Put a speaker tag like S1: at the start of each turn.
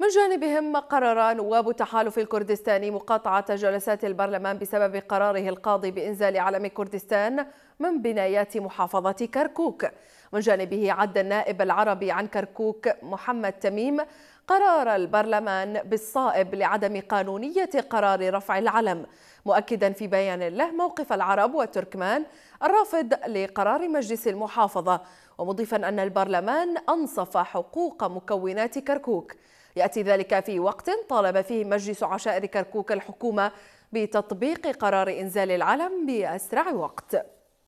S1: من جانبهم قرر نواب التحالف الكردستاني مقاطعة جلسات البرلمان بسبب قراره القاضي بإنزال علم كردستان من بنايات محافظة كركوك من جانبه عد النائب العربي عن كركوك محمد تميم قرار البرلمان بالصائب لعدم قانونية قرار رفع العلم مؤكدا في بيان له موقف العرب والتركمان الرافض لقرار مجلس المحافظة ومضيفا أن البرلمان أنصف حقوق مكونات كركوك يأتي ذلك في وقت طالب فيه مجلس عشائر كركوك الحكومة بتطبيق قرار إنزال العلم بأسرع وقت